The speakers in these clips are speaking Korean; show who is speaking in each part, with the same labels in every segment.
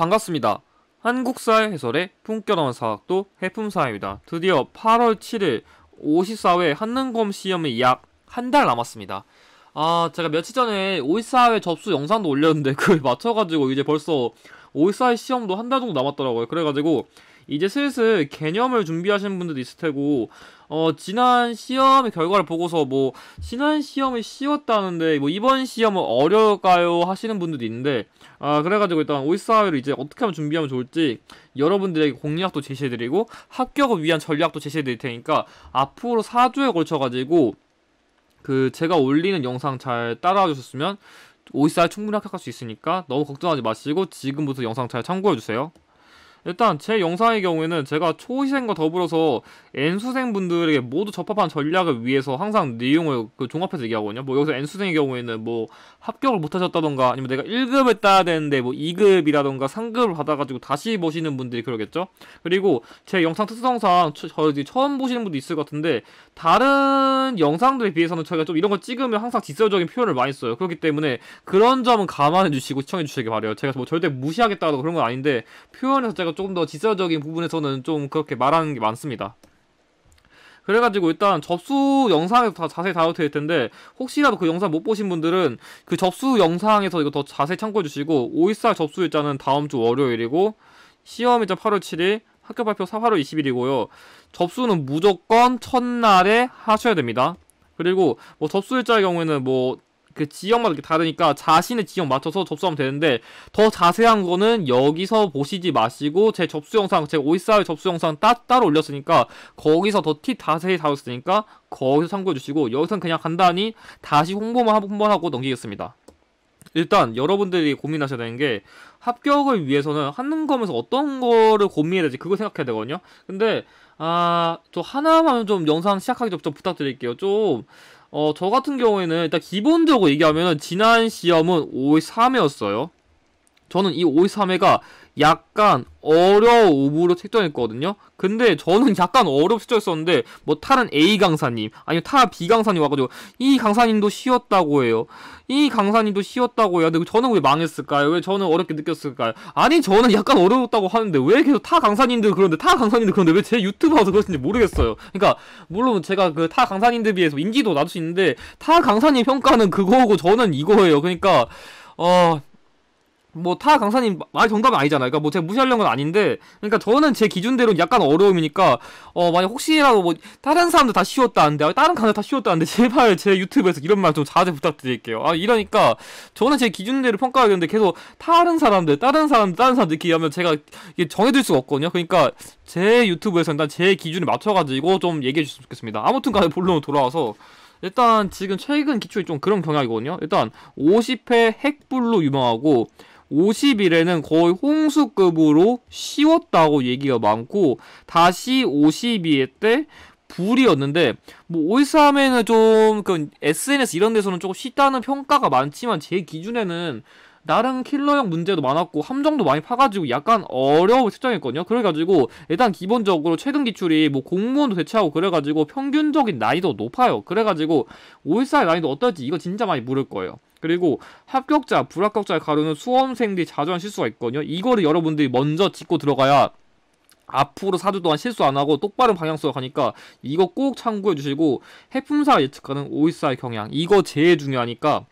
Speaker 1: 반갑습니다. 한국사회 해설의 품격한 사학도 해품사입니다. 드디어 8월 7일 54회 한능검 시험이 약 한 달 남았습니다. 아 제가 며칠 전에 54회 접수 영상도 올렸는데 그걸 맞춰가지고 이제 벌써 54회 시험도 한 달 정도 남았더라고요. 그래가지고 이제 슬슬 개념을 준비하시는 분들도 있을 테고 어, 지난 시험의 결과를 보고서 뭐 지난 시험이 쉬웠다는데 뭐 이번 시험은 어려울까요 하시는 분들도 있는데 아 그래가지고 일단 올사회를 이제 어떻게 하면 준비하면 좋을지 여러분들에게 공략도 제시해드리고 합격을 위한 전략도 제시해드릴 테니까 앞으로 4주에 걸쳐가지고 그 제가 올리는 영상 잘 따라와 주셨으면 오이사에 충분히 합격할 수 있으니까 너무 걱정하지 마시고 지금부터 영상 잘 참고해 주세요. 일단 제 영상의 경우에는 제가 초희생과 더불어서 N수생분들에게 모두 접합한 전략을 위해서 항상 내용을 그 종합해서 얘기하거든요. 뭐 여기서 N수생의 경우에는 뭐 합격을 못하셨다던가 아니면 내가 1급을 따야 되는데 뭐 2급이라던가 3급을 받아가지고 다시 보시는 분들이 그러겠죠. 그리고 제 영상 특성상 저희 처음 보시는 분도 있을 것 같은데 다른 영상들에 비해서는 저희가 좀 이런 거 찍으면 항상 직설적인 표현을 많이 써요. 그렇기 때문에 그런 점은 감안해 주시고 시청해 주시길 바래요. 제가 뭐 절대 무시하겠다고 그런 건 아닌데 표현에서 제가 말고 조금 더지설적인 부분에서는 좀 그렇게 말하는 게 많습니다. 그래가지고 일단 접수 영상에서 다 자세히 다룰 될 텐데 혹시라도 그 영상 못 보신 분들은 그 접수 영상에서 이거 더 자세히 참고해 주시고 5.14 접수 일자는 다음 주 월요일이고 시험 일자 8월 7일 학교 발표 4월 20일이고요. 접수는 무조건 첫날에 하셔야 됩니다. 그리고 뭐 접수 일자의 경우에는 뭐그 지역마다 이렇게 다르니까 자신의 지역 맞춰서 접수하면 되는데 더 자세한 거는 여기서 보시지 마시고 제 접수 영상 제 오이사의 접수 영상 따, 따로 올렸으니까 거기서 더 티 자세히 다뤘으니까 거기서 참고해 주시고 여기서는 그냥 간단히 다시 홍보만 한 번 하고 넘기겠습니다. 일단 여러분들이 고민하셔야 되는 게 합격을 위해서는 하는 거면서 어떤 거를 고민해야 될지 그걸 생각해야 되거든요. 근데 아, 저 하나만 좀 영상 시작하기 전좀 부탁드릴게요. 좀 어, 저 같은 경우에는 일단 기본적으로 얘기하면 지난 시험은 5 3회였어요. 저는 이5 3회가 약간 어려움으로 책정했거든요. 근데 저는 약간 어렵 책정했었는데 뭐타른 A 강사님 아니면 타 B 강사님 와가지고 이 강사님도 쉬었다고 해요. 이 강사님도 쉬었다고 해요. 근데 그 저는 왜 망했을까요? 왜 저는 어렵게 느꼈을까요? 아니 저는 약간 어려웠다고 하는데 왜 계속 타 강사님들 그런데 타 강사님들 그런데 왜 제 유튜브 와서 그러신지 모르겠어요. 그러니까 물론 제가 그 타 강사님들 비해서 인지도 낮을 수 있는데 타 강사님 평가는 그거고 저는 이거예요. 그러니까 어. 뭐타 강사님 말 정답은 아니잖아요. 그니까뭐 제가 무시하려는 건 아닌데, 그러니까 저는 제 기준대로 약간 어려움이니까 어 만약 혹시라도 뭐 다른 사람들 다 쉬웠다는데, 아, 다른 강사 다 쉬웠다는데 제발 제 유튜브에서 이런 말 좀 자제 부탁드릴게요. 아 이러니까 저는 제 기준대로 평가하는데 계속 다른 사람들, 다른 사람, 다른 사람들 이렇게 하면 제가 이게 정해질 수가 없거든요. 그러니까 제 유튜브에서 일단 제 기준에 맞춰가지고 좀 얘기해 주셨으면 좋겠습니다. 아무튼간에 본론으로 돌아와서. 일단 지금 최근 기출이 좀 그런 경향이거든요. 일단 50회 핵불로 유명하고 50일에는 거의 홍수급으로 쉬웠다고 얘기가 많고 다시 5 2일때 불이었는데 뭐 5.13에는 좀 그 SNS 이런 데서는 조금 쉽다는 평가가 많지만 제 기준에는 나름 킬러형 문제도 많았고 함정도 많이 파가지고 약간 어려움을 측정했거든요. 그래가지고 일단 기본적으로 최근 기출이 뭐 공무원도 대체하고 그래가지고 평균적인 난이도 높아요. 그래가지고 5.14의 난이도 어떨지 이거 진짜 많이 물을 거예요. 그리고 합격자, 불합격자를 가르는 수험생들이 자주한 실수가 있거든요. 이거를 여러분들이 먼저 짚고 들어가야 앞으로 4주 동안 실수 안 하고 똑바른 방향성으로 가니까 이거 꼭 참고해 주시고 해품사 예측하는 오이사의 경향 이거 제일 중요하니까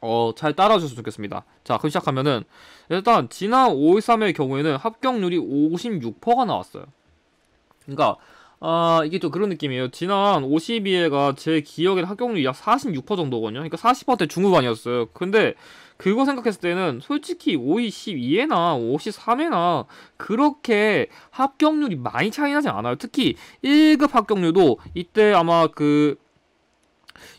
Speaker 1: 어, 잘 따라주셨으면 좋겠습니다. 자, 그럼 시작하면은 일단 지난 513일 경우에는 합격률이 56%가 나왔어요. 그러니까 아 이게 또 그런 느낌이에요. 지난 52회가 제기억엔 합격률이 약 46% 정도거든요. 그러니까 40%대 중후반이었어요. 근데 그거 생각했을 때는 솔직히 52회나 53회나 그렇게 합격률이 많이 차이 나진 않아요. 특히 1급 합격률도 이때 아마 그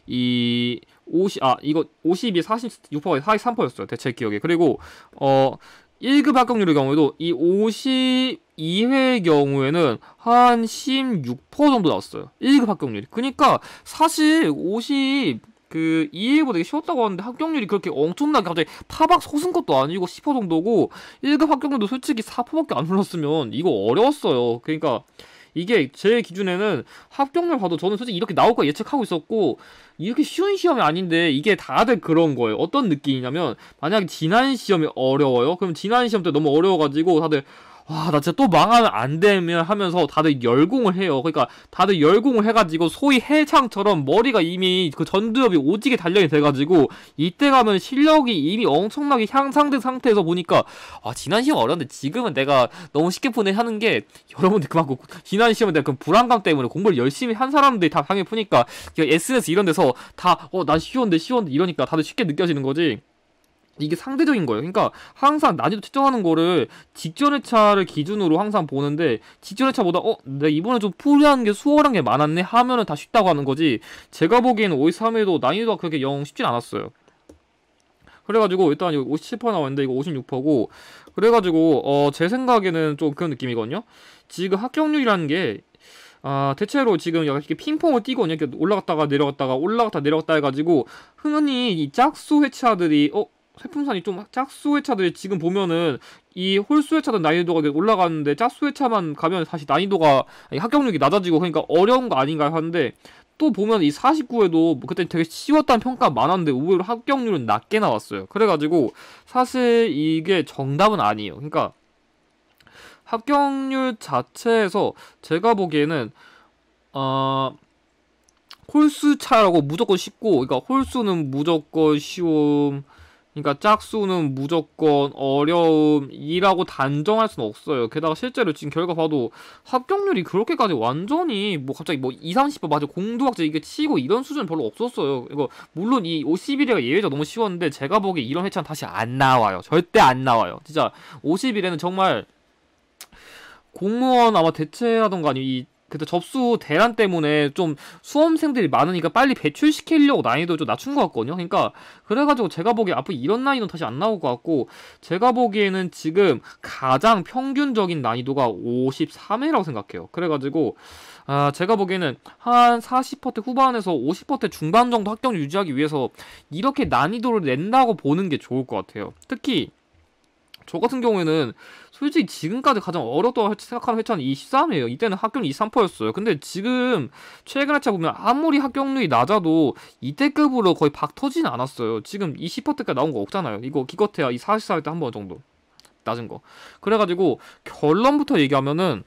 Speaker 1: 이 50, 아, 이거 52, 46%, 43%였어요. 대체 기억에. 그리고, 어, 1급 합격률의 경우에도 이 50, 2회의 경우에는 한 16% 정도 나왔어요. 1급 합격률이. 그러니까 사실 50, 그 2회보다 되게 쉬웠다고 하는데 합격률이 그렇게 엄청나게 갑자기 파박 솟은 것도 아니고 10% 정도고 1급 합격률도 솔직히 4%밖에 안 올랐으면 이거 어려웠어요. 그러니까 이게 제 기준에는 합격률 봐도 저는 솔직히 이렇게 나올 거 예측하고 있었고 이렇게 쉬운 시험이 아닌데 이게 다들 그런 거예요. 어떤 느낌이냐면 만약에 지난 시험이 어려워요. 그럼 지난 시험 때 너무 어려워가지고 다들 와, 아, 나 진짜 또 망하면 안 되면 하면서 다들 열공을 해요. 그러니까 다들 열공을 해가지고 소위 해창처럼 머리가 이미 그 전두엽이 오지게 단련이 돼가지고 이때 가면 실력이 이미 엄청나게 향상된 상태에서 보니까 아, 지난 시험 어려운데 지금은 내가 너무 쉽게 푸네 하는 게 여러분들 그만큼 지난 시험에 내가 그 불안감 때문에 공부를 열심히 한 사람들이 다당해 푸니까 SNS 이런 데서 다 어, 난 쉬웠는데 쉬웠데 이러니까 다들 쉽게 느껴지는 거지. 이게 상대적인 거예요. 그러니까 항상 난이도 측정하는 거를 직전의 차를 기준으로 항상 보는데 직전의 차보다 어, 내가 이번에 좀 풀이한 게 수월한 게 많았네 하면은 다 쉽다고 하는 거지. 제가 보기에는 5 3에도 난이도가 그렇게 영 쉽진 않았어요. 그래가지고 일단 이거 57%퍼 나왔는데 이거 56%고 퍼 그래가지고 어 제 생각에는 좀 그런 느낌이거든요. 지금 합격률이라는 게 아, 대체로 지금 약간 이렇게 핑퐁을 뛰고든요 이렇게 올라갔다가 내려갔다가 올라갔다 내려갔다 해가지고 흔히 이 짝수 회차들이 어 세품산이 좀 짝수의 차들이 지금 보면은 이 홀수의 차는 난이도가 네, 올라가는데 짝수의 차만 가면 사실 난이도가 합격률이 낮아지고 그러니까 어려운 거 아닌가 하는데 또 보면 이 49회도 뭐 그때 되게 쉬웠다는 평가 많았는데 의외로 합격률은 낮게 나왔어요. 그래가지고 사실 이게 정답은 아니에요. 그러니까 합격률 자체에서 제가 보기에는 어... 홀수 차라고 무조건 쉽고 그러니까 홀수는 무조건 쉬움 쉬운... 그러니까 짝수는 무조건 어려움이라고 단정할 수는 없어요. 게다가 실제로 지금 결과 봐도 합격률이 그렇게까지 완전히 뭐 갑자기 뭐 2, 30% 맞아 공두학제 이게 치고 이런 수준 별로 없었어요. 이거 물론 이 51회가 예외자 너무 쉬웠는데 제가 보기에 이런 회차는 다시 안 나와요. 절대 안 나와요. 진짜 51회는 정말 공무원 아마 대체라던가 아니면 이 그때 접수 대란 때문에 좀 수험생들이 많으니까 빨리 배출시키려고 난이도 좀 낮춘 것 같거든요. 그러니까 그래가지고 제가 보기에 앞으로 이런 난이도 는 다시 안 나올 것 같고 제가 보기에는 지금 가장 평균적인 난이도가 53회라고 생각해요. 그래가지고 아, 제가 보기에는 한 40%퍼트 후반에서 50%퍼트 중반 정도 합격을 유지하기 위해서 이렇게 난이도를 낸다고 보는 게 좋을 것 같아요. 특히 저 같은 경우에는 솔직히 지금까지 가장 어렵다고 생각하는 회차는 23이에요. 이때는 합격률 23%였어요. 근데 지금 최근 회차 보면 아무리 합격률이 낮아도 이때급으로 거의 박 터진 지 않았어요. 지금 20%까지 나온 거 없잖아요. 이거 기껏해야 이 44일 때 한 번 정도 낮은 거. 그래가지고 결론부터 얘기하면은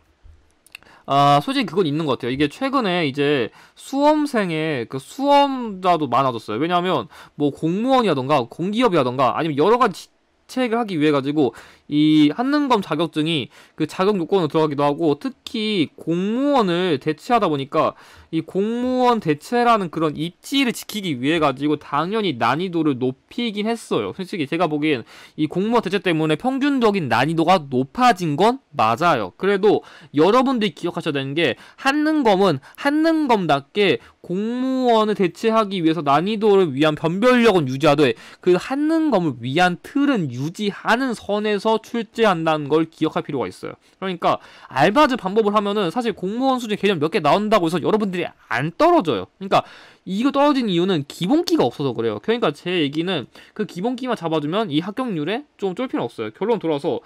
Speaker 1: 아, 솔직히 그건 있는 것 같아요. 이게 최근에 이제 수험생의 그 수험자도 많아졌어요. 왜냐하면 뭐 공무원이라던가 공기업이라던가 아니면 여러 가지 직책을 하기 위해 가지고 이 한능검 자격증이 그 자격 요건으로 들어가기도 하고 특히 공무원을 대체하다 보니까 이 공무원 대체라는 그런 입지를 지키기 위해 가지고 당연히 난이도를 높이긴 했어요. 솔직히 제가 보기엔 이 공무원 대체 때문에 평균적인 난이도가 높아진 건 맞아요. 그래도 여러분들이 기억하셔야 되는 게 한능검은 한능검답게 공무원을 대체하기 위해서 난이도를 위한 변별력은 유지하되 그 한능검을 위한 틀은 유지하는 선에서 출제한다는 걸 기억할 필요가 있어요. 그러니까 알바즈 방법을 하면은 사실 공무원 수준 개념 몇 개 나온다고 해서 여러분들이 안 떨어져요. 그러니까 이거 떨어진 이유는 기본기가 없어서 그래요. 그러니까 제 얘기는 그 기본기만 잡아주면 이 합격률에 좀 쫄 필요는 없어요. 결론 돌아서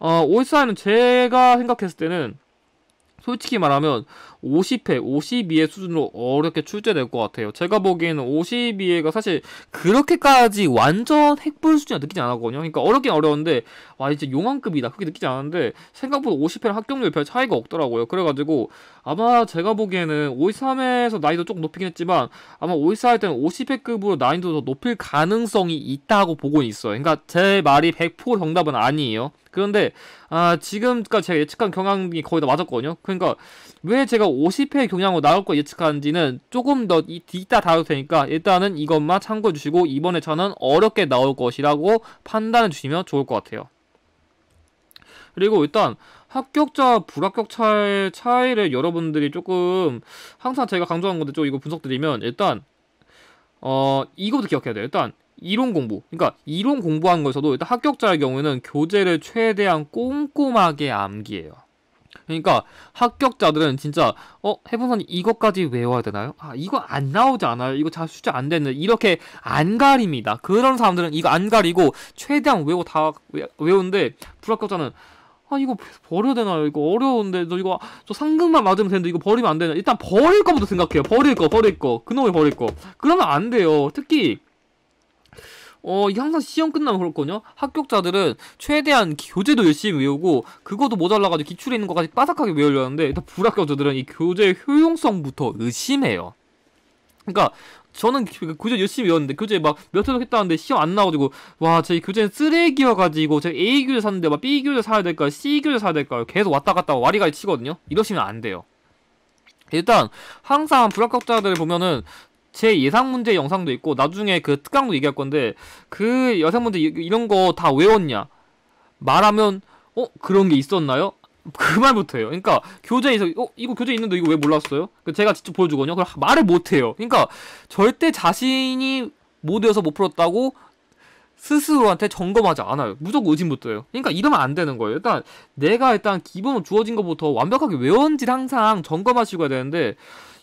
Speaker 1: 어, 올사는 제가 생각했을 때는 솔직히 말하면 50회, 52회 수준으로 어렵게 출제될 것 같아요. 제가 보기에는 52회가 사실 그렇게까지 완전 핵불 수준이 느끼지 않았거든요. 그러니까 어렵긴 어려운데 와 이제 용왕급이다 그렇게 느끼지 않았는데 생각보다 50회랑 합격률 별 차이가 없더라고요. 그래가지고 아마 제가 보기에는 53회에서 난이도 조금 높이긴 했지만 아마 54회 때는 50회급으로 난이도 더 높일 가능성이 있다고 보고 있어요. 그러니까 제 말이 100% 정답은 아니에요. 그런데 아 지금까지 제가 예측한 경향이 거의 다 맞았거든요. 그러니까 왜 제가 50회 경향으로 나올 거 예측하는지는 조금 더 이, 이따 다룰 테니까 일단은 이것만 참고해 주시고 이번에 저는 어렵게 나올 것이라고 판단해 주시면 좋을 것 같아요. 그리고 일단 합격자 불합격 차의 차이를 여러분들이 조금 항상 제가 강조한 건데 좀 이거 분석드리면 일단 어이것도 기억해야 돼요. 일단 이론 공부. 그러니까 이론 공부한 거에서도 일단 합격자의 경우에는 교재를 최대한 꼼꼼하게 암기해요. 그러니까 합격자들은 진짜 어 해본선이 이것까지 외워야 되나요? 아 이거 안 나오지 않아요? 이거 잘 숫자 안 되는 이렇게 안 가립니다. 그런 사람들은 이거 안 가리고 최대한 외워 다 외우는데 불합격자는 아 이거 버려야 되나 이거 어려운데 너 이거 저 상금만 맞으면 되는데 이거 버리면 안 되나 일단 버릴 거부터 생각해요 버릴 거 버릴 거 그놈을 버릴 거 그러면 안 돼요 특히 어, 이 항상 시험 끝나면 그렇거든요. 합격자들은 최대한 교재도 열심히 외우고 그것도 모자라가지고 기출에 있는 것까지 빠삭하게 외우려는데 일단 불합격자들은 이 교재의 효용성부터 의심해요. 그러니까 저는 그 교재 열심히 외웠는데 교재 막몇 회도 했다는데 시험 안 나와가지고 와 저희 교재는 쓰레기여가지고 제가 A 교재 샀는데 막 B 교재 사야 될까요? C 교재 사야 될까요? 계속 왔다 갔다 와리가리 치거든요. 이러시면 안 돼요. 일단 항상 불합격자들을 보면은 제 예상 문제 영상도 있고 나중에 그 특강도 얘기할 건데 그여상 문제 이런 거 다 외웠냐 말하면 어 그런 게 있었나요? 그말 못해요. 그러니까 교재에서 어 이거 교재 있는데 이거 왜 몰랐어요? 그 제가 직접 보여주거든요. 그럼 말을 못해요. 그러니까 절대 자신이 못 외워서 못 풀었다고 스스로한테 점검하지 않아요. 무조건 의심부터예요. 그러니까 이러면 안 되는 거예요. 일단 그러니까 내가 일단 기본 주어진 것부터 완벽하게 외운지를 항상 점검하시고 해야 되는데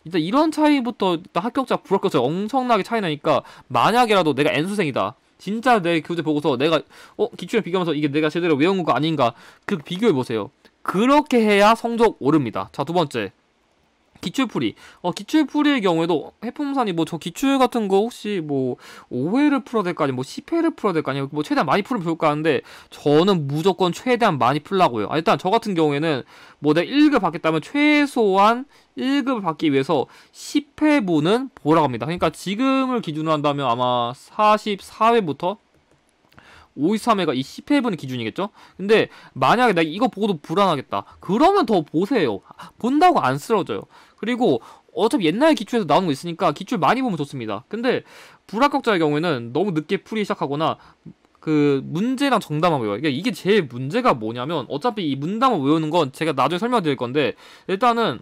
Speaker 1: 일단 이런 차이부터 일단 합격자 불합격자 엄청나게 차이 나니까 만약에라도 내가 N수생이다. 진짜 내 교재 보고서 내가 어 기출에 비교하면서 이게 내가 제대로 외운 거 아닌가 그 비교해 보세요. 그렇게 해야 성적 오릅니다. 자, 두 번째. 기출풀이. 어, 기출풀이의 경우에도 해품산이 뭐 저 기출 같은 거 혹시 뭐 5회를 풀어야 될까지 아뭐 10회를 풀어야 될까지 뭐 최대한 많이 풀면 좋을까 하는데 저는 무조건 최대한 많이 풀라고요. 아, 일단 저 같은 경우에는 뭐 내가 1급 받겠다면 최소한 1급을 받기 위해서 10회분은 보라고 합니다. 그러니까 지금을 기준으로 한다면 아마 44회부터 523회가 이1 0회분 기준이겠죠? 근데 만약에 나 이거 보고도 불안하겠다. 그러면 더 보세요. 본다고 안 쓰러져요. 그리고 어차피 옛날 기출에서 나오는 거 있으니까 기출 많이 보면 좋습니다. 근데 불합격자의 경우에는 너무 늦게 풀이 시작하거나 그 문제랑 정답만 외워요. 그러니까 이게 제일 문제가 뭐냐면 어차피 이 문답을 외우는 건 제가 나중에 설명드릴 건데 일단은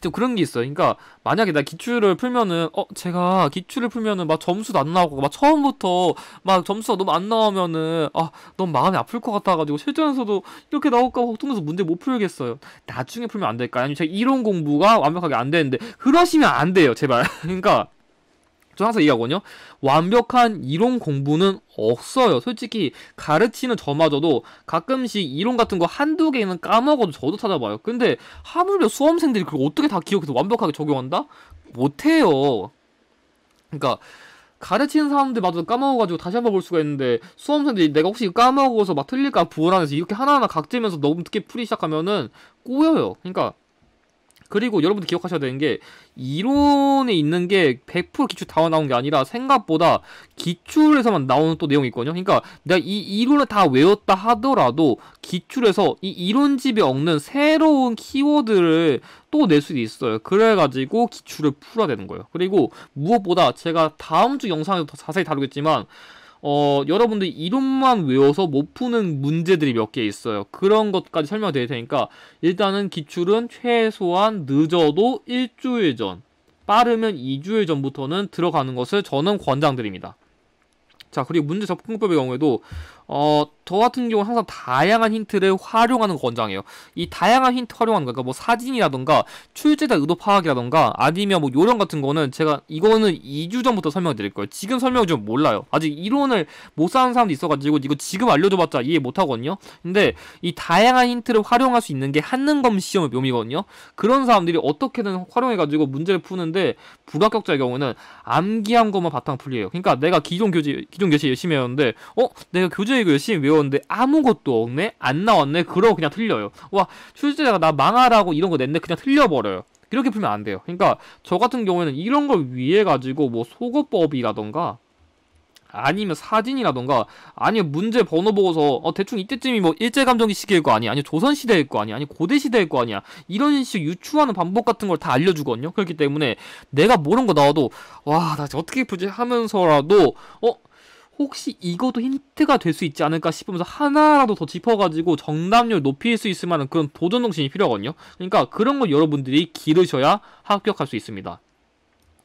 Speaker 1: 좀 그런 게 있어. 요 그러니까 만약에 나 기출을 풀면은 어 제가 기출을 풀면은 막 점수도 안 나오고 막 처음부터 막 점수가 너무 안 나오면은 아 너무 마음이 아플 것 같아가지고 실전에서도 이렇게 나올까 걱정해서 문제 못 풀겠어요. 나중에 풀면 안 될까? 아니면 제가 이론 공부가 완벽하게 안 되는데 그러시면 안 돼요. 제발. 그러니까 저항서 얘기하거든요. 완벽한 이론 공부는 없어요. 솔직히 가르치는 저마저도 가끔씩 이론 같은 거 한두 개는 까먹어도 저도 찾아봐요. 근데 하물며 수험생들이 그걸 어떻게 다 기억해서 완벽하게 적용한다? 못해요. 그러니까 가르치는 사람들마저 까먹어가지고 다시 한 번 볼 수가 있는데 수험생들이 내가 혹시 까먹어서 막 틀릴까 불안해서 이렇게 하나하나 각지면서 너무 늦게 풀이 시작하면은 꼬여요. 그러니까 그리고 여러분들 기억하셔야 되는 게 이론에 있는 게 100% 기출 다 나온 게 아니라 생각보다 기출에서만 나오는 또 내용이 있거든요. 그러니까 내가 이 이론을 다 외웠다 하더라도 기출에서 이 이론집에 없는 새로운 키워드를 또 낼 수도 있어요. 그래가지고 기출을 풀어야 되는 거예요. 그리고 무엇보다 제가 다음 주 영상에서 더 자세히 다루겠지만 어, 여러분들 이론만 외워서 못 푸는 문제들이 몇 개 있어요. 그런 것까지 설명드릴 테니까 일단은 기출은 최소한 늦어도 일주일 전, 빠르면 2주일 전부터는 들어가는 것을 저는 권장드립니다. 자, 그리고 문제 접근법의 경우에도 어, 저 같은 경우는 항상 다양한 힌트를 활용하는 권장이에요. 이 다양한 힌트 활용하는 거, 그러니까 뭐 사진이라던가 출제자 의도 파악이라던가 아니면 뭐 요령 같은 거는 제가 이거는 2주 전부터 설명을 드릴 거예요. 지금 설명을 좀 몰라요. 아직 이론을 못 사는 사람도 있어가지고 이거 지금 알려줘봤자 이해 못 하거든요. 근데 이 다양한 힌트를 활용할 수 있는 게 한능검 시험의 묘미거든요. 그런 사람들이 어떻게든 활용해가지고 문제를 푸는데 불합격자의 경우는 암기한 것만 바탕 풀리에요. 그러니까 내가 기존 교재, 기존 교재 열심히 했는데 어? 내가 교재 출제 이거 열심히 외웠는데 아무것도 없네? 안 나왔네? 그러고 그냥 틀려요. 와, 출제자가 나 망하라고 이런 거냈네 그냥 틀려버려요. 이렇게 풀면 안 돼요. 그러니까 저 같은 경우에는 이런 걸 위해 가지고 뭐 소거법이라던가 아니면 사진이라던가 아니면 문제 번호 보고서 어 대충 이때쯤이 뭐 일제감정기 시기일 거 아니야 아니면 조선시대일 거 아니야 아니면 고대시대일 거 아니야 이런 식 유추하는 방법 같은 걸 다 알려주거든요 그렇기 때문에 내가 모르는 거 나와도 와 나 어떻게 풀지 하면서라도 어 혹시 이것도 힌트가 될 수 있지 않을까 싶으면서 하나라도 더 짚어가지고 정답률 높일 수 있을 만한 그런 도전 정신이 필요하거든요. 그러니까 그런 걸 여러분들이 기르셔야 합격할 수 있습니다.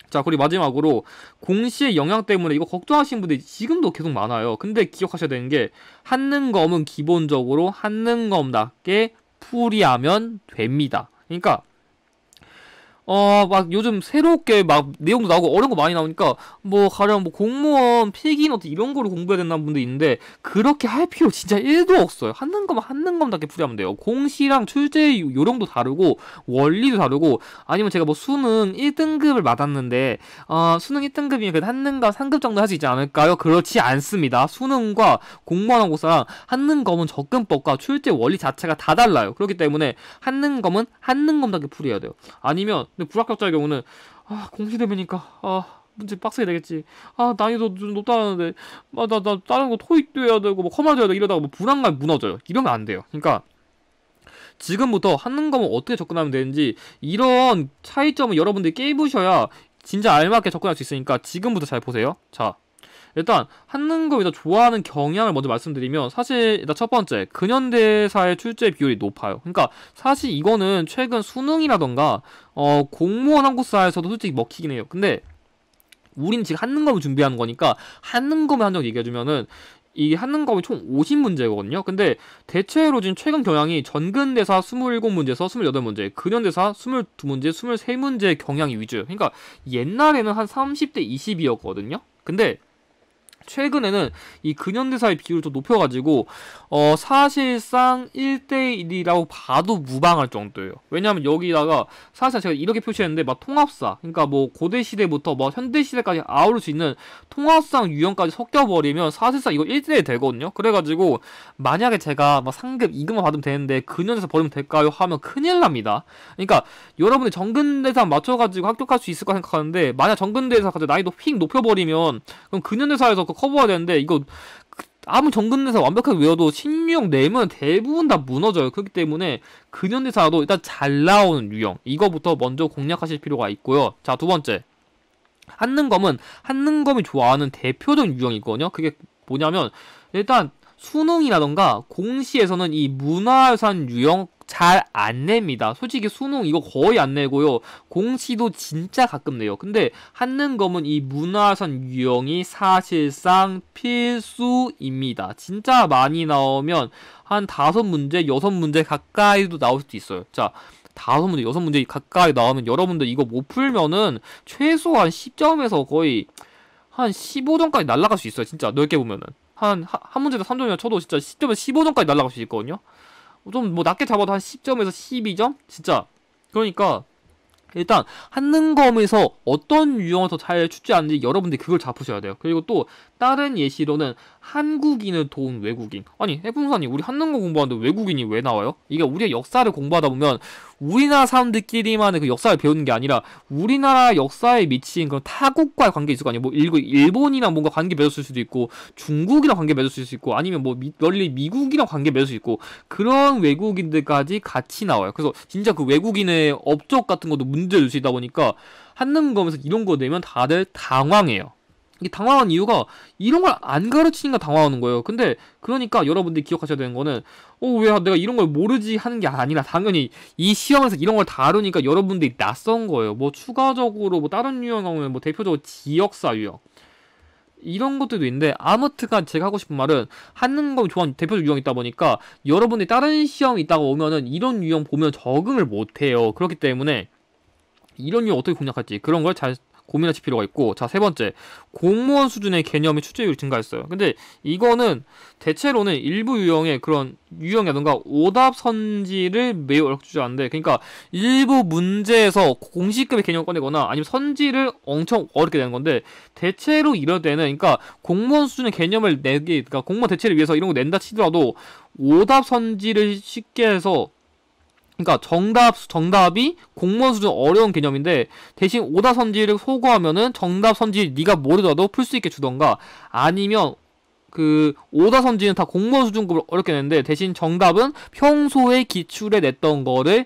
Speaker 1: 자 그리고 마지막으로 공시의 영향 때문에 이거 걱정하시는 분들이 지금도 계속 많아요. 근데 기억하셔야 되는 게 한능검은 기본적으로 한능검답게 풀이하면 됩니다. 그러니까 어막 요즘 새롭게 막 내용도 나오고 어려운 거 많이 나오니까 뭐 가령 뭐 공무원 필기노트 이런 거를 공부해야 된다는 분도 있는데 그렇게 할 필요 진짜 1도 없어요. 하는 것만 하는 것답게 풀이하면 돼요. 공시랑 출제 요령도 다르고 원리도 다르고 아니면 제가 뭐 수능 1등급을 맞았는데 어 수능 1등급이면 그 한능과 3급 정도 할 수 있지 않을까요? 그렇지 않습니다. 수능과 공무원하고사랑 한능검은 접근법과 출제 원리 자체가 다 달라요. 그렇기 때문에 한능검은 한능검답게 풀이해야 돼요. 아니면 근데 불합격자의 경우는 아공시대비니까아 문제 빡세게 되겠지. 아 난이도 좀 높다는데 아나나 나 다른 거 토익도 해야 되고 뭐 컴마도 해야 되고 이러다가 뭐 불안감 이 무너져요. 이러면 안 돼요. 그러니까 지금부터 하는 거면 뭐 어떻게 접근하면 되는지 이런 차이점을 여러분들이 깨부셔야 진짜 알맞게 접근할 수 있으니까 지금부터 잘 보세요. 자, 일단 한능금이나 좋아하는 경향을 먼저 말씀드리면 사실 일단 첫 번째 근현대사의 출제 비율이 높아요. 그러니까 사실 이거는 최근 수능이라던가 어 공무원 한국사에서도 솔직히 먹히긴 해요. 근데 우린 지금 한능검을 준비하는 거니까 한능검의 한정 얘기해주면은 이 한능검이 총 50문제거든요. 근데 대체로 지금 최근 경향이 전근대사 27문제에서 28문제, 근현대사 22문제, 23문제 경향이 위주. 그러니까 옛날에는 한 30대 20이었거든요. 근데 최근에는 이 근현대사의 비율을 좀 높여가지고 어 사실상 1대1이라고 봐도 무방할 정도예요. 왜냐하면 여기다가 사실 제가 이렇게 표시했는데 막 통합사 그러니까 뭐 고대 시대부터 뭐 현대 시대까지 아우를 수 있는 통합상 유형까지 섞여버리면 사실상 이거 1대1 되거든요. 그래가지고 만약에 제가 막 상급 이금만 받으면 되는데 근현대사 버리면 될까요? 하면 큰일 납니다. 그러니까 여러분이 정근대사 맞춰가지고 합격할 수 있을까 생각하는데 만약 정근대사까지 난이도 휙 높여버리면 그럼 근현대사에서 그 커버가 되는데 이거 그 아무 정근내사 완벽하게 외워도 신유형 내면 대부분 다 무너져요. 그렇기 때문에 근현대사도 일단 잘 나오는 유형 이거부터 먼저 공략하실 필요가 있고요. 자 두 번째 한능검은 한능검이 좋아하는 대표적인 유형이거든요. 그게 뭐냐면 일단 수능이라던가 공시에서는 이 문화유산 유형 잘안 냅니다. 솔직히 수능 이거 거의 안 내고요. 공시도 진짜 가끔 내요. 근데 하는 거면 이 문화선 유형이 사실상 필수입니다. 진짜 많이 나오면 한 다섯 문제, 여섯 문제 가까이도 나올 수도 있어요. 자, 다섯 문제, 여섯 문제 가까이 나오면 여러분들 이거 못 풀면은 최소한 10점에서 거의 한 15점까지 날라갈수 있어요. 진짜 넓게 보면은. 한, 한 문제당 3점이면 쳐도 진짜 10점에서 15점까지 날라갈수 있거든요. 좀뭐 낮게 잡아도 한 10점에서 12점? 진짜. 그러니까 일단 한능검에서 어떤 유형을 더잘 출제하는지 여러분들이 그걸 잡으셔야 돼요. 그리고 또 다른 예시로는 한국인을 도운 외국인. 아니 해풍사님 우리 한능검 공부하는데 외국인이 왜 나와요? 이게 우리의 역사를 공부하다 보면 우리나라 사람들끼리만의 그 역사를 배우는 게 아니라 우리나라 역사에 미친 그런 타국과의 관계 있을 거 아니에요. 뭐 일본, 이랑 뭔가 관계 맺었을 수도 있고 중국이랑 관계 맺었을 수도 있고 아니면 뭐 미, 멀리 미국이랑 관계 맺을 수 있고 그런 외국인들까지 같이 나와요. 그래서 진짜 그 외국인의 업적 같은 것도 문제를 낼 수 있다 보니까 한는 검에서 이런 거 내면 다들 당황해요. 이게 당황한 이유가 이런 걸 안 가르치니까 당황하는 거예요. 근데 그러니까 여러분들이 기억하셔야 되는 거는 어 왜 내가 이런 걸 모르지 하는 게 아니라 당연히 이 시험에서 이런 걸 다루니까 여러분들이 낯선 거예요. 뭐 추가적으로 뭐 다른 유형 하면 뭐 대표적으로 지역사 유형 이런 것들도 있는데 아무튼간 제가 하고 싶은 말은 한능검 좋아하는 대표적 유형이 있다 보니까 여러분이 들 다른 시험이 있다가 오면은 이런 유형 보면 적응을 못해요. 그렇기 때문에 이런 유형 어떻게 공략할지 그런 걸잘 고민하실 필요가 있고 자 세 번째 공무원 수준의 개념의 출제율 이 증가했어요. 근데 이거는 대체로는 일부 유형의 그런 유형이라든가 오답 선지를 매우 어렵게 주지 않는데 그러니까 일부 문제에서 공시급의 개념을 꺼내거나 아니면 선지를 엄청 어렵게 되는 건데 대체로 이럴 때는 그러니까 공무원 수준의 개념을 내기 그러니까 공무원 대체를 위해서 이런 거 낸다 치더라도 오답 선지를 쉽게 해서 그러니까 정답 정답이 공무원 수준 어려운 개념인데 대신 오답 선지를 소거하면은 정답 선지 네가 모르더라도 풀 수 있게 주던가 아니면 그 오답 선지는 다 공무원 수준급을 어렵게 내는데 대신 정답은 평소에 기출에 냈던 거를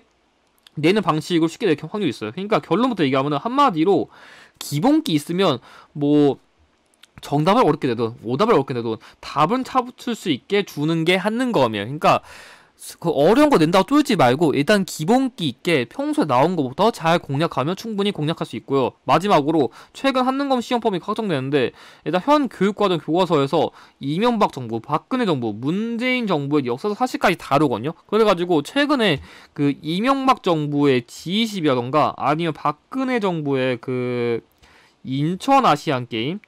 Speaker 1: 내는 방식으로 쉽게 낼 확률이 있어요. 그러니까 결론부터 얘기하면은 한마디로 기본기 있으면 뭐 정답을 어렵게 내든 오답을 어렵게 내든 답은 차붙을 수 있게 주는 게 하는 거면 그러니까 그 어려운 거 낸다고 쫄지 말고 일단 기본기 있게 평소에 나온 것부터 잘 공략하면 충분히 공략할 수 있고요. 마지막으로 최근 한능검 시험범위 확정되는데 일단 현 교육과정 교과서에서 이명박 정부, 박근혜 정부, 문재인 정부의 역사적 사실까지 다루거든요. 그래가지고 최근에 그 이명박 정부의 G20이라던가 아니면 박근혜 정부의 그 인천 아시안 게임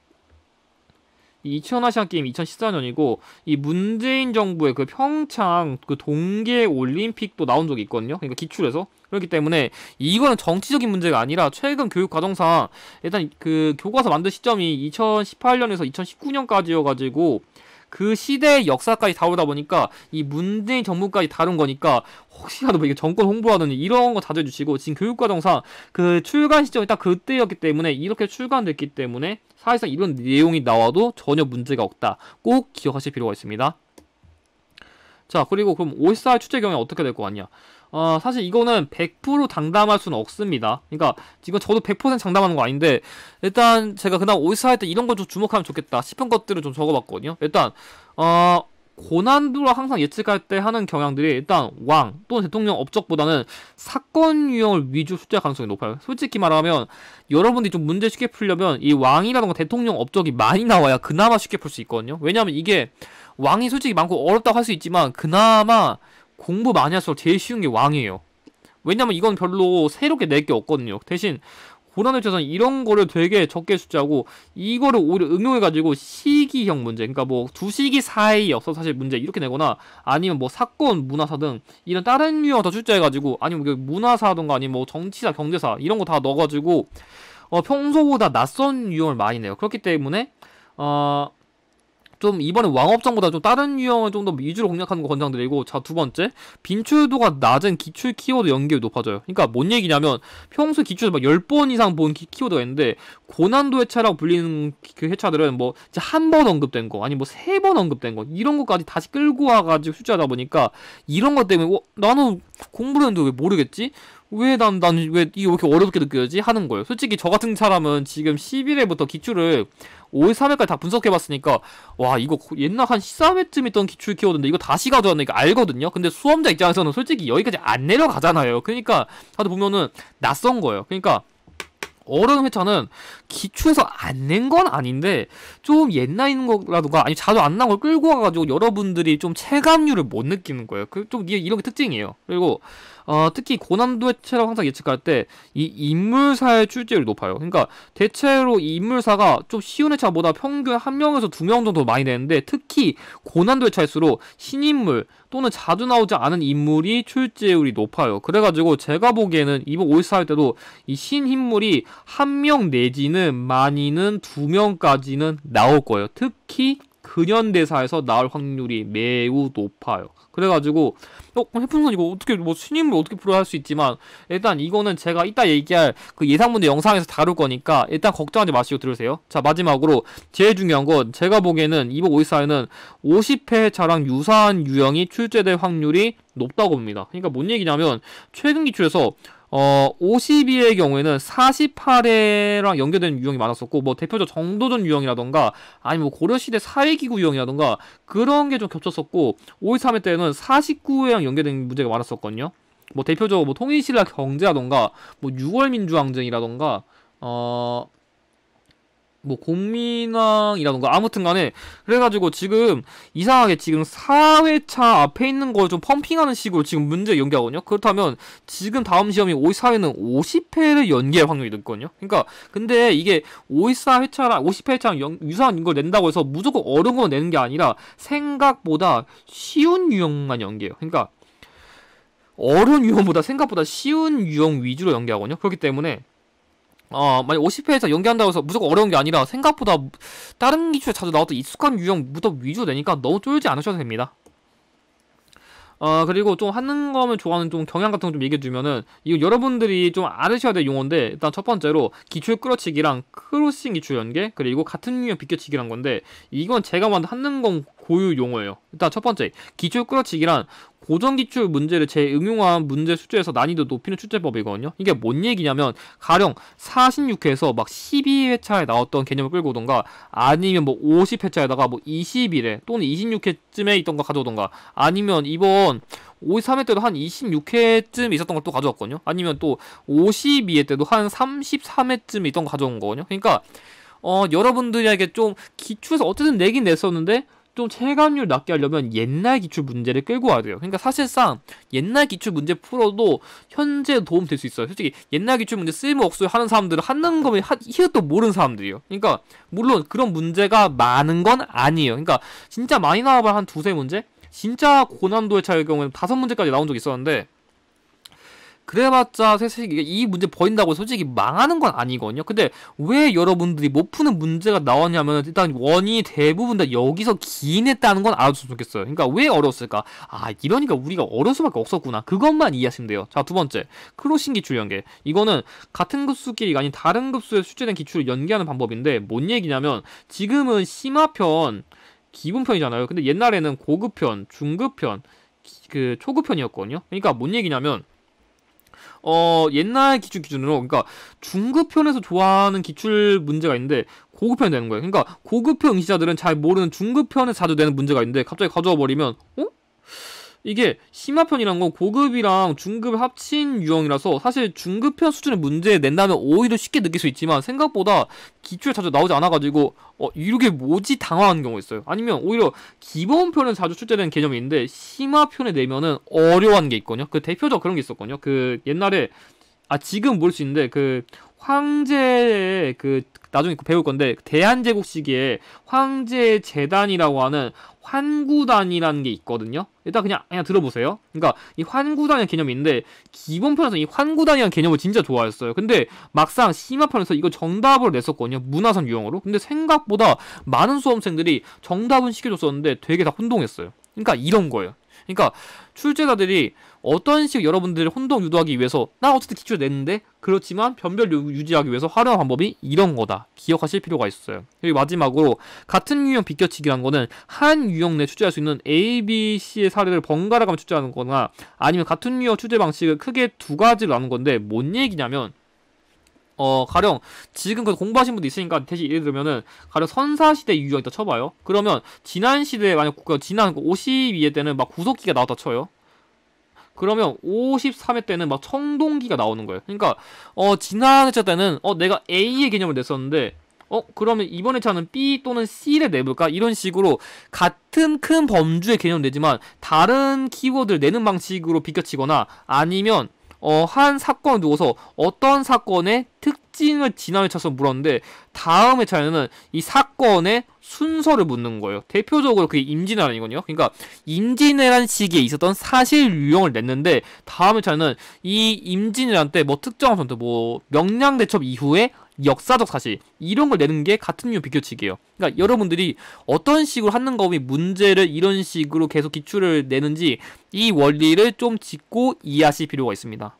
Speaker 1: 이0 0 아시안 게임 2014년이고 이 문재인 정부의 그 평창 그 동계 올림픽도 나온 적이 있거든요. 그러니까 기출에서 그렇기 때문에 이거는 정치적인 문제가 아니라 최근 교육 과정상 일단 그 교과서 만든 시점이 2018년에서 2019년까지여 가지고 그 시대의 역사까지 다루다 보니까 이 문재인 정부까지 다룬 거니까 혹시라도 뭐 이게 정권 홍보하는 이런 거 자제해 주시고 지금 교육과정상 그 출간 시점이 딱 그때였기 때문에 이렇게 출간됐기 때문에 사실상 이런 내용이 나와도 전혀 문제가 없다. 꼭 기억하실 필요가 있습니다. 자, 그리고 그럼 54의 출제 경향이 어떻게 될 것 같냐? 어, 사실 이거는 100% 장담할 수는 없습니다. 그러니까 지금 저도 100% 장담하는 거 아닌데 일단 제가 그다음 오이사 할때 이런 걸 좀 주목하면 좋겠다 싶은 것들을 좀 적어봤거든요. 일단 어 고난도를 항상 예측할 때 하는 경향들이 일단 왕 또는 대통령 업적보다는 사건 유형을 위주 숫자 가능성이 높아요. 솔직히 말하면 여러분들이 좀 문제 쉽게 풀려면 이 왕이라던가 대통령 업적이 많이 나와야 그나마 쉽게 풀 수 있거든요. 왜냐하면 이게 왕이 솔직히 많고 어렵다고 할 수 있지만 그나마 공부 많이 할수록 제일 쉬운 게 왕이에요. 왜냐면 이건 별로 새롭게 낼 게 없거든요. 대신 고난의체선 이런 거를 되게 적게 숫자고 이거를 오히려 응용해가지고 시기형 문제 그러니까 뭐 두 시기 사이 역서 사실 문제 이렇게 내거나 아니면 뭐 사건 문화사 등 이런 다른 유형 다 숫자해가지고 아니면 그 문화사든가 아니면 뭐 정치사 경제사 이런 거 다 넣어가지고 어, 평소보다 낯선 유형을 많이 내요 그렇기 때문에 어, 좀 이번에 왕업장보다 좀 다른 유형을 좀 더 위주로 공략하는 거 권장드리고 자 두 번째 빈출도가 낮은 기출 키워드 연계율이 높아져요 그러니까 뭔 얘기냐면 평소 기출에서 막 10번 이상 본 기, 키워드가 있는데 고난도 회차라고 불리는 그 회차들은 뭐한 번 언급된 거 아니 뭐 세 번 언급된 거 이런 것까지 다시 끌고 와가지고 출제하다 보니까 이런 것 때문에 어, 나는 공부를 했는데 왜 모르겠지? 왜난난왜 이게 이렇게 어렵게 느껴지지 하는 거예요. 솔직히 저 같은 사람은 지금 11회부터 기출을 5회 3회까지 다 분석해 봤으니까 와 이거 옛날 한 13회쯤 있던 기출 키워드인데 이거 다시 가져왔는데 알거든요. 근데 수험자 입장에서는 솔직히 여기까지 안 내려가잖아요. 그러니까 다들 보면은 낯선 거예요. 그러니까 어른 회차는 기초에서 안 낸 건 아닌데 좀 옛날인 거라든가 아니 자주 안 나온 걸 끌고 와가지고 여러분들이 좀 체감률을 못 느끼는 거예요. 그 좀 이게 이런 게 특징이에요. 그리고 어, 특히 고난도해 체라고 항상 예측할 때 이 인물사의 출제율이 높아요. 그러니까 대체로 이 인물사가 좀 쉬운 회차보다 평균 한 명에서 두 명 정도 많이 내는데 특히 고난도의 차일수록 신인물 또는 자주 나오지 않은 인물이 출제율이 높아요. 그래가지고 제가 보기에는 이번 올스타 할 때도 이 신인물이 한 명 내지는 많이는 두 명까지는 나올 거예요. 특히 근현대사에서 나올 확률이 매우 높아요. 그래가지고 어 그럼 해풍선 이거 어떻게 뭐 신임을 어떻게 풀어야 할 수 있지만 일단 이거는 제가 이따 얘기할 그 예상 문제 영상에서 다룰 거니까 일단 걱정하지 마시고 들으세요. 자 마지막으로 제일 중요한 건 제가 보기에는 이번 오이사에는 50회 차랑 유사한 유형이 출제될 확률이 높다고 봅니다. 그러니까 뭔 얘기냐면 최근 기출에서 어, 52의 경우에는 48회랑 연결되는 유형이 많았었고, 뭐 대표적 정도전 유형이라던가, 아니면 뭐 고려시대 사회기구 유형이라던가, 그런 게 좀 겹쳤었고, 513회 때는 49회랑 연결된 문제가 많았었거든요. 뭐 대표적으로 뭐 통일신라 경제라던가, 뭐 6월 민주항쟁이라던가, 어, 뭐 곰민왕이라던가 아무튼 간에 그래가지고 지금 이상하게 지금 4회차 앞에 있는 걸 좀 펌핑하는 식으로 지금 문제 연기하거든요 그렇다면 지금 다음 시험이 54회는 50회를 연기할 확률이 높거든요 그러니까 근데 이게 54회차랑 50회차랑 연, 유사한 걸 낸다고 해서 무조건 어려운 걸 내는 게 아니라 생각보다 쉬운 유형만 연기해요 그러니까 어려운 유형보다 생각보다 쉬운 유형 위주로 연기하거든요 그렇기 때문에 어, 만약 50회에서 연기한다고 해서 무조건 어려운 게 아니라 생각보다 다른 기초에 자주 나왔던 익숙한 유형 부터 위주로 되니까 너무 쫄지 않으셔도 됩니다. 어, 그리고 좀 하는 거면 좋아하는 좀 경향 같은 거 좀 얘기해주면은, 이거 여러분들이 좀 알으셔야 될 용어인데, 일단 첫 번째로, 기출 끌어치기랑 크로싱 기출 연계, 그리고 같은 유형 비껴치기란 건데, 이건 제가 만든 한능공 고유 용어예요. 일단 첫 번째, 기출 끌어치기란 고전 기출 문제를 재응용한 문제 숙제에서 난이도 높이는 출제법이거든요. 이게 뭔 얘기냐면 가령 46회에서 막 12회차에 나왔던 개념을 끌고 오던가 아니면 뭐 50회차에다가 뭐 20일에 또는 26회쯤에 있던 거 가져오던가 아니면 이번 53회 때도 한 26회쯤 있었던 걸 또 가져왔거든요. 아니면 또 52회 때도 한 33회쯤 있던 거 가져온 거거든요. 그러니까 어, 여러분들에게 좀기출에서 어쨌든 내긴 냈었는데 좀 체감률 낮게 하려면 옛날 기출 문제를 끌고 와야 돼요. 그러니까 사실상 옛날 기출 문제 풀어도 현재 도움 될 수 있어요. 솔직히 옛날 기출 문제 쓸모없어요 하는 사람들은 하는 거면 이것도 모르는 사람들이에요. 그러니까 물론 그런 문제가 많은 건 아니에요. 그러니까 진짜 많이 나와봐한 두세 문제? 진짜 고난도의 차이 경우에는 다섯 문제까지 나온 적 있었는데 그래봤자 사실 이 문제 버린다고 솔직히 망하는 건 아니거든요. 근데 왜 여러분들이 못 푸는 문제가 나왔냐면 일단 원이 대부분 다 여기서 기인했다는 건 알아줬으면 좋겠어요. 그러니까 왜 어려웠을까? 아 이러니까 우리가 어려울 수밖에 없었구나. 그것만 이해하시면 돼요. 자 두 번째 크로싱 기출 연계. 이거는 같은 급수끼리 아닌 다른 급수에 출제된 기출을 연계하는 방법인데 뭔 얘기냐면 지금은 심화편 기본편이잖아요. 근데 옛날에는 고급편, 중급편, 그 초급편이었거든요. 그러니까 뭔 얘기냐면 어, 옛날 기출 기준으로, 그러니까 중급편에서 좋아하는 기출 문제가 있는데, 고급편이 되는 거예요. 그러니까 고급편 응시자들은 잘 모르는 중급편에 자주 되는 문제가 있는데, 갑자기 가져와 버리면, 어? 이게 심화편이란 건 고급이랑 중급 합친 유형이라서 사실 중급편 수준의 문제 낸다면 오히려 쉽게 느낄 수 있지만 생각보다 기출에 자주 나오지 않아가지고 어, 이렇게 뭐지 당황하는 경우 있어요. 아니면 오히려 기본편은 자주 출제되는 개념이 있는데 심화편에 내면은 어려운 게 있거든요. 그 대표적 그런 게 있었거든요. 그 옛날에 아 지금 모를 수 있는데 그 황제의 그 나중에 그 배울 건데 대한제국 시기에 황제 재단이라고 하는 환구단이라는 게 있거든요. 일단 그냥 그냥 들어보세요. 그러니까 이 환구단의 개념인데 기본편에서 이 환구단이라는 개념을 진짜 좋아했어요. 근데 막상 심화편에서 이거 정답을 냈었거든요. 문화선 유형으로. 근데 생각보다 많은 수험생들이 정답은 시켜줬었는데 되게 다 혼동했어요. 그러니까 이런 거예요. 그러니까 출제자들이 어떤 식 여러분들을 혼동 유도하기 위해서 나 어쨌든 기출 냈는데 그렇지만 변별 유지하기 위해서 활용한 방법이 이런 거다. 기억하실 필요가 있어요. 그리고 마지막으로 같은 유형 비껴치기란 거는 한 유형 내 출제할 수 있는 A, B, C의 사례를 번갈아 가며 출제하는 거나 아니면 같은 유형 출제 방식을 크게 두 가지로 나눈 건데 뭔 얘기냐면 어 가령 지금 그 공부하신 분도 있으니까 대신 예를 들면은 가령 선사시대 유형가 있다 쳐봐요 그러면 지난 시대에 만약 그러니까 그 지난 52회 때는 막 구석기가 나왔다 쳐요 그러면 53회 때는 막 청동기가 나오는 거예요 그러니까 어 지난 회차 때는 어 내가 A의 개념을 냈었는데 어 그러면 이번 회차는 B 또는 C를 내볼까 이런 식으로 같은 큰 범주의 개념을 내지만 다른 키워드를 내는 방식으로 비껴치거나 아니면 어, 한 사건을 두고서 어떤 사건의 특징을 지나에 쳐서 물었는데 다음 회차례는이 사건의 순서를 묻는 거예요. 대표적으로 그게 임진왜란이거든요. 그러니까 임진왜란 시기에 있었던 사실 유형을 냈는데 다음 회차는 례이 임진왜란 때 뭐 특정한 선택 뭐 명량대첩 이후에 역사적 사실 이런 걸 내는 게 같은 유 비교칙이에요. 그러니까 여러분들이 어떤 식으로 하는 거이 문제를 이런 식으로 계속 기출을 내는지 이 원리를 좀 짚고 이해하실 필요가 있습니다.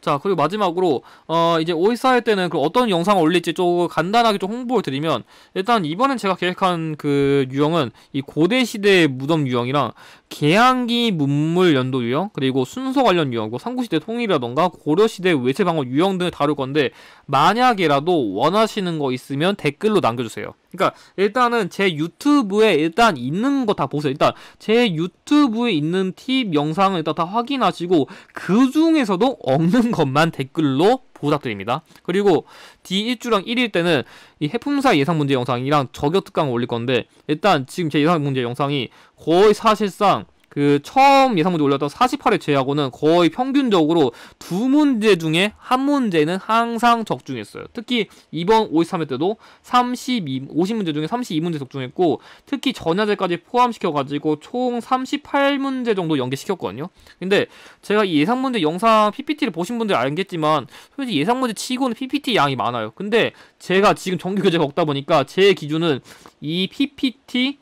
Speaker 1: 자 그리고 마지막으로 어 이제 오이사회 때는 그 어떤 영상을 올릴지 좀 간단하게 좀 홍보를 드리면 일단 이번엔 제가 계획한 그 유형은 이 고대 시대의 무덤 유형이랑 개항기 문물 연도 유형 그리고 순서 관련 유형 뭐 삼국시대 통일이라던가 고려시대 외세방어 유형 등을 다룰 건데 만약에라도 원하시는 거 있으면 댓글로 남겨주세요 그러니까 일단은 제 유튜브에 일단 있는 거 다 보세요 일단 제 유튜브에 있는 팁 영상을 일단 다 확인하시고 그 중에서도 없는 것만 댓글로 부탁드립니다. 그리고 D1주랑 1일 때는 이 해풍사 예상 문제 영상이랑 저격 특강을 올릴 건데 일단 지금 제 예상 문제 영상이 거의 사실상 그 처음 예상 문제 올렸던 48회 제하고는 거의 평균적으로 두 문제 중에 한 문제는 항상 적중했어요. 특히 이번 53회 때도 32, 50문제 중에 32문제 적중했고 특히 전야제까지 포함시켜가지고 총 38문제 정도 연계시켰거든요. 근데 제가 이 예상 문제 영상 PPT를 보신 분들 알겠지만 솔직히 예상 문제 치고는 PPT 양이 많아요. 근데 제가 지금 정규 교재가 없다 보니까 제 기준은 이 PPT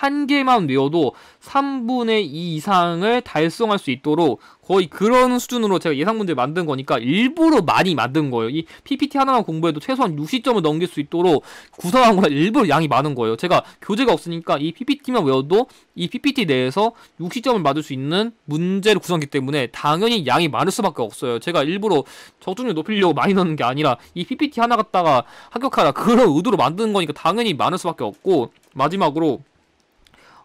Speaker 1: 한 개만 외워도 3분의 2 이상을 달성할 수 있도록 거의 그런 수준으로 제가 예상 문제 만든 거니까 일부러 많이 만든 거예요. 이 PPT 하나만 공부해도 최소한 60점을 넘길 수 있도록 구성한 거라 일부러 양이 많은 거예요. 제가 교재가 없으니까 이 PPT만 외워도 이 PPT 내에서 60점을 맞을 수 있는 문제를 구성했기 때문에 당연히 양이 많을 수밖에 없어요. 제가 일부러 적중률 높이려고 많이 넣는 게 아니라 이 PPT 하나 갖다가 합격하라 그런 의도로 만드는 거니까 당연히 많을 수밖에 없고 마지막으로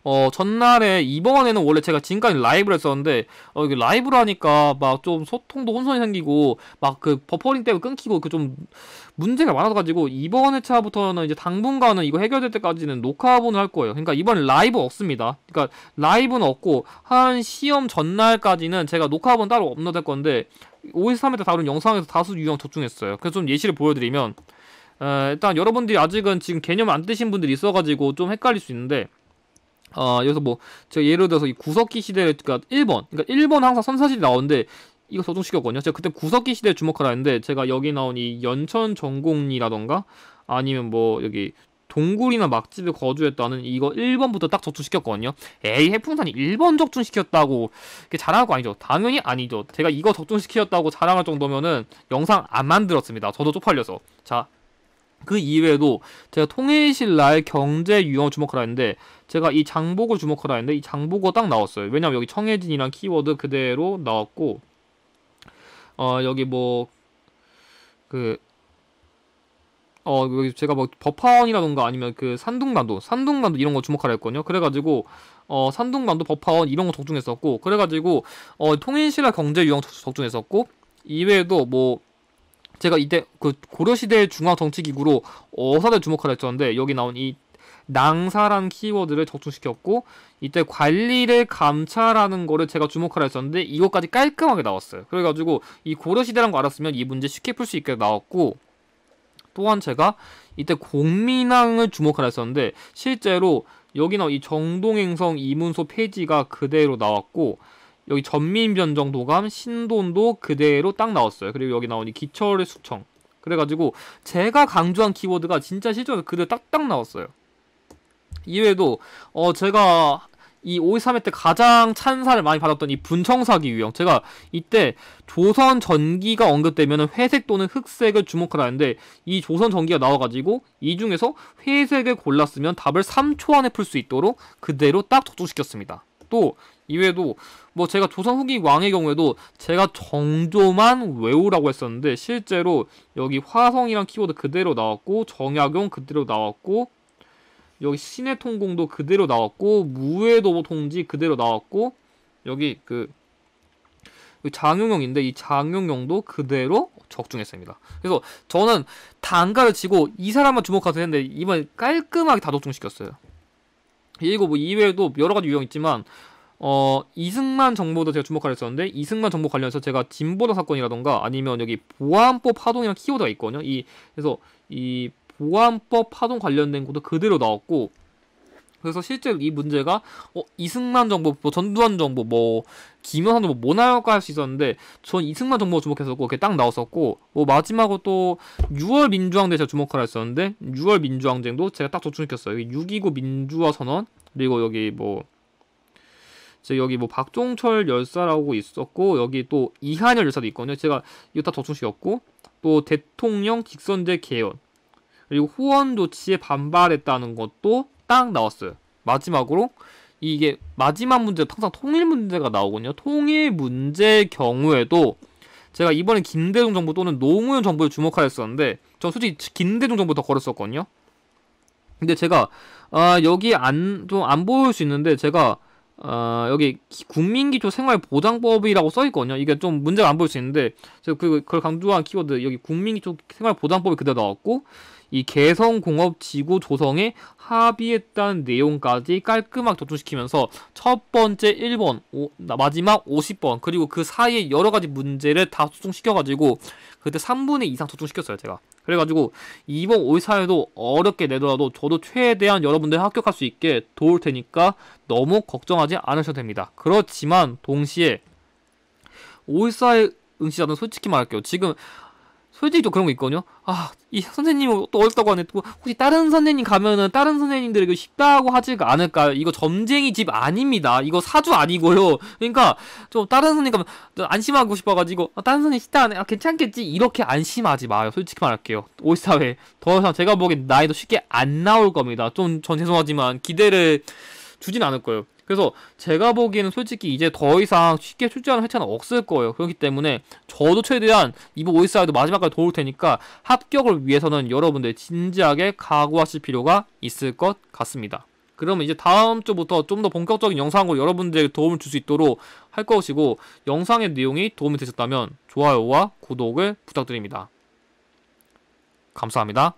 Speaker 1: 어, 전날에 이번에는 원래 제가 지금까지 라이브를 했었는데 어, 이게 라이브를 하니까 막 좀 소통도 혼선이 생기고 막그 버퍼링 때문에 끊기고 그 좀 문제가 많아가지고 이번 회차부터는 이제 당분간은 이거 해결될 때까지는 녹화본을 할 거예요. 그러니까 이번 라이브 없습니다. 그러니까 라이브는 없고 한 시험 전날까지는 제가 녹화본 따로 업로드할 건데 OS3에서 다룬 영상에서 다수 유형 적중했어요. 그래서 좀 예시를 보여드리면 어, 일단 여러분들이 아직은 지금 개념 안 뜨신 분들이 있어가지고 좀 헷갈릴 수 있는데 어, 여기서 뭐, 제가 예를 들어서 이 구석기 시대를, 그니까 1번, 그러니까 1번 그러니까 항상 선사실이 나오는데, 이거 소중시켰거든요. 제가 그때 구석기 시대에 주목하라 했는데, 제가 여기 나온 이 연천 전공이라던가 아니면 뭐, 여기 동굴이나 막집에 거주했다는 이거 1번부터 딱 적중시켰거든요. 에이, 해풍산이 1번 적중시켰다고 자랑할 거 아니죠. 당연히 아니죠. 제가 이거 적중시켰다고 자랑할 정도면은 영상 안 만들었습니다. 저도 쪽팔려서. 자, 그 이외에도 제가 통일실 날 경제 유형 주목하라 했는데 제가 이 장보고 주목하라 했는데 이 장보고 딱 나왔어요. 왜냐면 여기 청해진이란 키워드 그대로 나왔고 어 여기 뭐 그 어, 여기 제가 뭐 버파원이라던가 아니면 그 산둥반도, 산둥반도 이런 거 주목하라 했거든요. 그래가지고, 어, 산둥반도, 법화원 이런 거 적중했었고, 그래가지고, 어, 통일실화 경제 유형 적중했었고, 이외에도 뭐, 제가 이때 그 고려시대 중앙정치기구로 어사를 주목하라 했었는데 여기 나온 이 낭사란 키워드를 적중시켰고 이때 관리를 감찰하는 거를 제가 주목하라 했었는데 이것까지 깔끔하게 나왔어요. 그래가지고 이 고려시대란 거 알았으면 이 문제 쉽게 풀 수 있게 나왔고 또한 제가 이때 공민왕을 주목하라 했었는데 실제로 여기는 이 정동행성 이문소 폐지가 그대로 나왔고 여기 전민변정도감, 신돈도 그대로 딱 나왔어요. 그리고 여기 나오니 기철의 수청. 그래가지고 제가 강조한 키워드가 진짜 실제로 그대로 딱딱 나왔어요. 이외에도 어 제가 이 5.23회 때 가장 찬사를 많이 받았던 이 분청사기 유형. 제가 이때 조선 전기가 언급되면 회색 또는 흑색을 주목하라는데 이 조선 전기가 나와가지고 이 중에서 회색을 골랐으면 답을 3초 안에 풀 수 있도록 그대로 딱 독주시켰습니다. 또 이외에도 뭐 제가 조선 후기 왕의 경우에도 제가 정조만 외우라고 했었는데 실제로 여기 화성이랑 키워드 그대로 나왔고 정약용 그대로 나왔고 여기 신의 통공도 그대로 나왔고 무외도보 통지 그대로 나왔고 여기 그 장용용인데 이 장용용도 그대로 적중했습니다. 그래서 저는 단가를 치고 이 사람만 주목하도 했는데 이번 깔끔하게 다 적중시켰어요. 그리고 뭐 이외에도 여러 가지 유형 있지만 어 이승만 정보도 제가 주목하려었는데 이승만 정보 관련해서 제가 진보도 사건이라던가 아니면 여기 보안법 파동이랑 키워드가 있거든요. 이 그래서 이 보안법 파동 관련된 것도 그대로 나왔고 그래서 실제로 이 문제가 어, 이승만 정부, 뭐 전두환 정부, 뭐 김영삼 정부, 모나라가 뭐 할수 있었는데 전 이승만 정부 주목했었고 그게 딱 나왔었고 뭐 마지막으로 또 6월 민주항쟁 제가 주목하라 했었는데 6월 민주항쟁도 제가 딱 도출시켰어요. 6.29 민주화 선언 그리고 여기 뭐 제가 여기 뭐 박종철 열사라고 있었고 여기 또 이한열 열사도 있거든요. 제가 이거 다 도출시켰고 또 대통령 직선제 개헌 그리고 후원 조치에 반발했다는 것도 딱 나왔어요. 마지막으로 이게 마지막 문제 항상 통일 문제가 나오거든요. 통일 문제 경우에도 제가 이번에 김대중 정부 또는 노무현 정부에 주목하였었는데 저 솔직히 김대중 정부 더 걸었었거든요. 근데 제가 아, 여기 안 좀 안 보일 수 있는데 제가 아, 여기 국민기초 생활보장법이라고 써있거든요. 이게 좀 문제가 안 보일 수 있는데 제가 그, 그걸 강조한 키워드 여기 국민기초 생활보장법이 그대로 나왔고 이 개성 공업 지구 조성에 합의했다는 내용까지 깔끔하게 도출시키면서 첫 번째 1번, 오, 마지막 50번, 그리고 그 사이에 여러 가지 문제를 다 소통시켜가지고 그때 3분의 2 이상 소통시켰어요, 제가. 그래가지고 이번 5사회도 어렵게 내더라도 저도 최대한 여러분들 합격할 수 있게 도울 테니까 너무 걱정하지 않으셔도 됩니다. 그렇지만 동시에 5사회 응시자는 솔직히 말할게요. 지금 솔직히 좀 그런 거 있거든요. 아, 이 선생님 또 어렵다고 하네. 또 혹시 다른 선생님 가면은 다른 선생님들에게 쉽다고 하지 않을까? 이거 점쟁이 집 아닙니다. 이거 사주 아니고요. 그러니까 좀 다른 선생님 가면 안심하고 싶어가지고 아, 다른 선생님 쉽다 네 아, 괜찮겠지? 이렇게 안심하지 마요. 솔직히 말할게요. 오이사회 더 이상 제가 보기엔 나이도 쉽게 안 나올 겁니다. 좀 전 죄송하지만 기대를 주진 않을 거예요. 그래서 제가 보기에는 솔직히 이제 더 이상 쉽게 출전하는 회차는 없을 거예요. 그렇기 때문에 저도 최대한 이번 올스타이드 마지막까지 도울 테니까 합격을 위해서는 여러분들 진지하게 각오하실 필요가 있을 것 같습니다. 그러면 이제 다음 주부터 좀 더 본격적인 영상으로 여러분들에게 도움을 줄 수 있도록 할 것이고 영상의 내용이 도움이 되셨다면 좋아요와 구독을 부탁드립니다. 감사합니다.